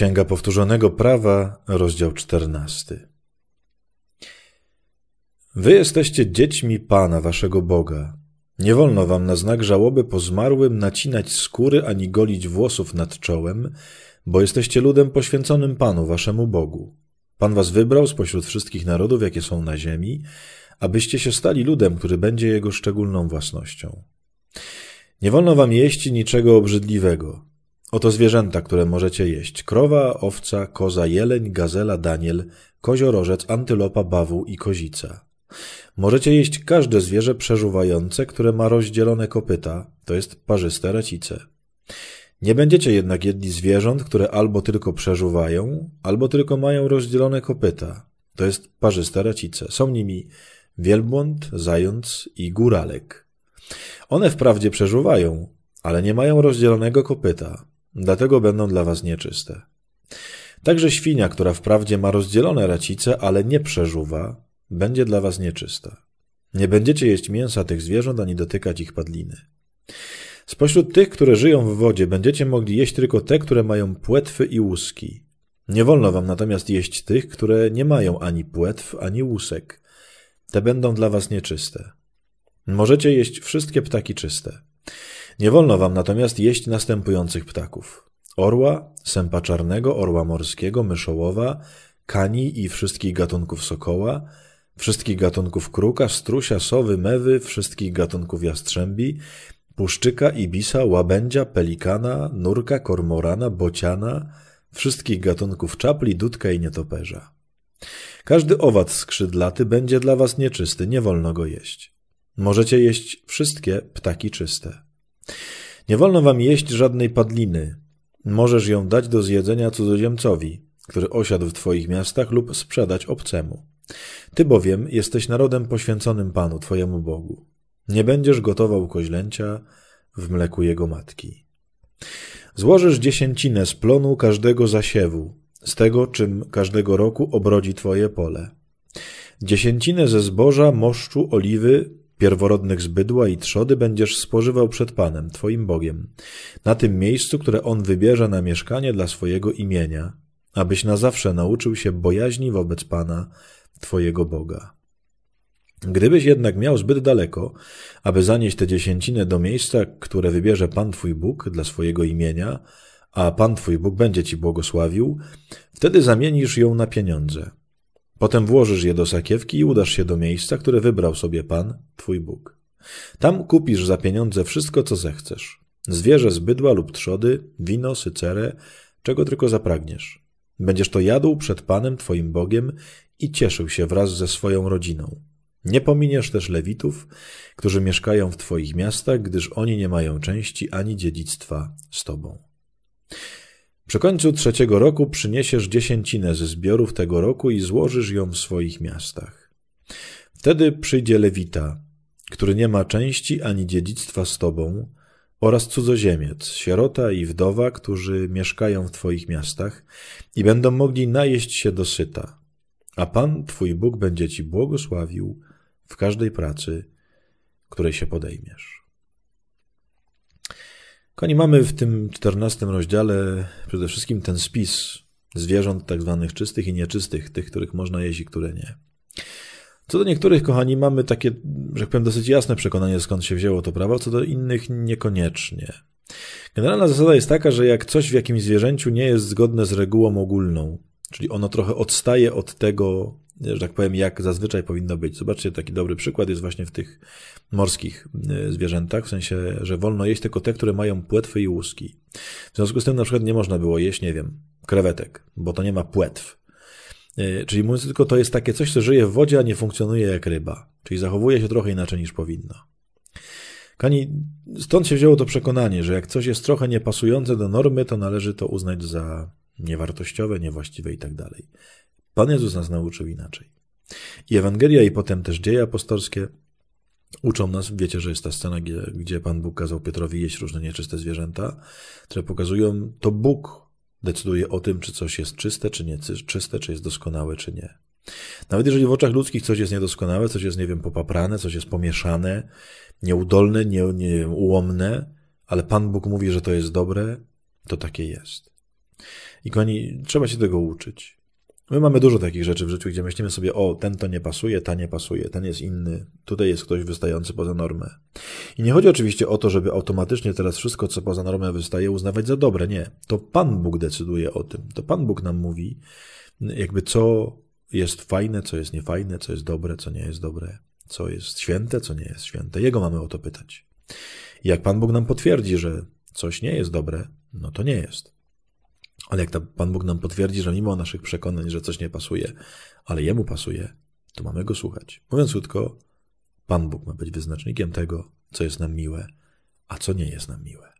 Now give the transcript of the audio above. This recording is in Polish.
Księga Powtórzonego Prawa, rozdział 14. Wy jesteście dziećmi Pana, waszego Boga. Nie wolno wam na znak żałoby po zmarłym nacinać skóry ani golić włosów nad czołem, bo jesteście ludem poświęconym Panu, waszemu Bogu. Pan was wybrał spośród wszystkich narodów, jakie są na ziemi, abyście się stali ludem, który będzie jego szczególną własnością. Nie wolno wam jeść niczego obrzydliwego. Oto zwierzęta, które możecie jeść. Krowa, owca, koza, jeleń, gazela, daniel, koziorożec, antylopa, bawu i kozica. Możecie jeść każde zwierzę przeżuwające, które ma rozdzielone kopyta, to jest parzyste racice. Nie będziecie jednak jedli zwierząt, które albo tylko przeżuwają, albo tylko mają rozdzielone kopyta, to jest parzyste racice. Są nimi wielbłąd, zając i góralek. One wprawdzie przeżuwają, ale nie mają rozdzielonego kopyta, dlatego będą dla was nieczyste. Także świnia, która wprawdzie ma rozdzielone racice, ale nie przeżuwa, będzie dla was nieczysta. Nie będziecie jeść mięsa tych zwierząt ani dotykać ich padliny. Spośród tych, które żyją w wodzie, będziecie mogli jeść tylko te, które mają płetwy i łuski. Nie wolno wam natomiast jeść tych, które nie mają ani płetw, ani łusek. Te będą dla was nieczyste. Możecie jeść wszystkie ptaki czyste. Nie wolno wam natomiast jeść następujących ptaków. Orła, sępa czarnego, orła morskiego, myszołowa, kani i wszystkich gatunków sokoła, wszystkich gatunków kruka, strusia, sowy, mewy, wszystkich gatunków jastrzębi, puszczyka, ibisa, łabędzia, pelikana, nurka, kormorana, bociana, wszystkich gatunków czapli, dudka i nietoperza. Każdy owad skrzydlaty będzie dla was nieczysty, nie wolno go jeść. Możecie jeść wszystkie ptaki czyste. Nie wolno wam jeść żadnej padliny. Możesz ją dać do zjedzenia cudzoziemcowi, który osiadł w twoich miastach lub sprzedać obcemu. Ty bowiem jesteś narodem poświęconym Panu, twojemu Bogu. Nie będziesz gotował koźlęcia w mleku jego matki. Złożysz dziesięcinę z plonu każdego zasiewu, z tego, czym każdego roku obrodzi twoje pole. Dziesięcinę ze zboża, moszczu, oliwy, Pierworodnych z bydła i trzody będziesz spożywał przed Panem, Twoim Bogiem, na tym miejscu, które On wybierze na mieszkanie dla swojego imienia, abyś na zawsze nauczył się bojaźni wobec Pana, Twojego Boga. Gdybyś jednak miał zbyt daleko, aby zanieść te dziesięcinę do miejsca, które wybierze Pan Twój Bóg dla swojego imienia, a Pan Twój Bóg będzie Ci błogosławił, wtedy zamienisz ją na pieniądze – Potem włożysz je do sakiewki i udasz się do miejsca, które wybrał sobie Pan, Twój Bóg. Tam kupisz za pieniądze wszystko, co zechcesz. Zwierzę z bydła lub trzody, wino, sycerę, czego tylko zapragniesz. Będziesz to jadł przed Panem, Twoim Bogiem i cieszył się wraz ze swoją rodziną. Nie pominiesz też Lewitów, którzy mieszkają w Twoich miastach, gdyż oni nie mają części ani dziedzictwa z Tobą. Przy końcu trzeciego roku przyniesiesz dziesięcinę ze zbiorów tego roku i złożysz ją w swoich miastach. Wtedy przyjdzie Lewita, który nie ma części ani dziedzictwa z tobą, oraz cudzoziemiec, sierota i wdowa, którzy mieszkają w twoich miastach i będą mogli najeść się dosyta. A Pan, twój Bóg, będzie ci błogosławił w każdej pracy, której się podejmiesz. Koni, mamy w tym czternastym rozdziale przede wszystkim ten spis zwierząt tak zwanych czystych i nieczystych, tych, których można jeść i które nie. Co do niektórych, kochani, mamy takie, że tak powiem, dosyć jasne przekonanie, skąd się wzięło to prawo, co do innych niekoniecznie. Generalna zasada jest taka, że jak coś w jakimś zwierzęciu nie jest zgodne z regułą ogólną, czyli ono trochę odstaje od tego, że tak powiem, jak zazwyczaj powinno być. Zobaczcie, taki dobry przykład jest właśnie w tych morskich y, zwierzętach, w sensie, że wolno jeść tylko te, które mają płetwy i łuski. W związku z tym na przykład nie można było jeść, nie wiem, krewetek, bo to nie ma płetw. Y, czyli mówiąc tylko, to jest takie coś, co żyje w wodzie, a nie funkcjonuje jak ryba. Czyli zachowuje się trochę inaczej niż powinno. Kani, stąd się wzięło to przekonanie, że jak coś jest trochę niepasujące do normy, to należy to uznać za niewartościowe, niewłaściwe i tak dalej. Pan Jezus nas nauczył inaczej. I Ewangelia, i potem też dzieje apostolskie uczą nas, wiecie, że jest ta scena, gdzie, Pan Bóg kazał Piotrowi jeść różne nieczyste zwierzęta, które pokazują, to Bóg decyduje o tym, czy coś jest czyste, czy nie czyste, czy jest doskonałe, czy nie. Nawet jeżeli w oczach ludzkich coś jest niedoskonałe, coś jest, nie wiem, popaprane, coś jest pomieszane, nieudolne, nie, nie wiem, ułomne, ale Pan Bóg mówi, że to jest dobre, to takie jest. I kochani, trzeba się tego uczyć. My mamy dużo takich rzeczy w życiu, gdzie myślimy sobie, o, ten to nie pasuje, ta nie pasuje, ten jest inny, tutaj jest ktoś wystający poza normę. I nie chodzi oczywiście o to, żeby automatycznie teraz wszystko, co poza normę wystaje, uznawać za dobre. Nie. To Pan Bóg decyduje o tym. To Pan Bóg nam mówi, jakby co jest fajne, co jest niefajne, co jest dobre, co nie jest dobre, co jest święte, co nie jest święte. Jego mamy o to pytać. I jak Pan Bóg nam potwierdzi, że coś nie jest dobre, no to nie jest. Ale jak Pan Bóg nam potwierdzi, że mimo naszych przekonań, że coś nie pasuje, ale Jemu pasuje, to mamy Go słuchać. Mówiąc krótko, Pan Bóg ma być wyznacznikiem tego, co jest nam miłe, a co nie jest nam miłe.